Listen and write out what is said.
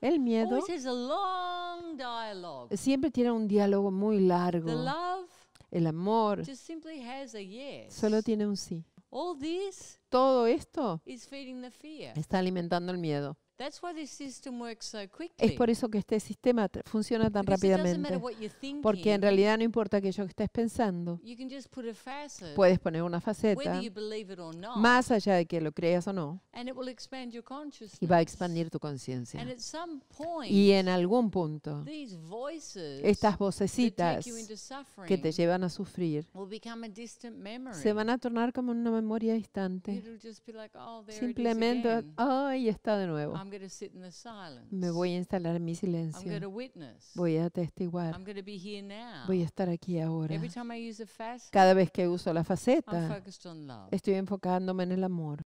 el miedo siempre tiene un diálogo muy largo. el amor solo tiene un sí todo esto está alimentando el miedo. Es por eso que este sistema funciona tan rápidamente. porque en realidad no importa aquello que estés pensando. puedes poner una faceta, más allá de que lo creas o no, y va a expandir tu conciencia. Y en algún punto, estas vocecitas que te llevan a sufrir se van a tornar como una memoria distante. Oh, Simplemente, ahí está de nuevo. Me voy a instalar en mi silencio. Voy a testiguar. Voy a estar aquí ahora. Cada vez que uso la faceta, estoy enfocándome en el amor.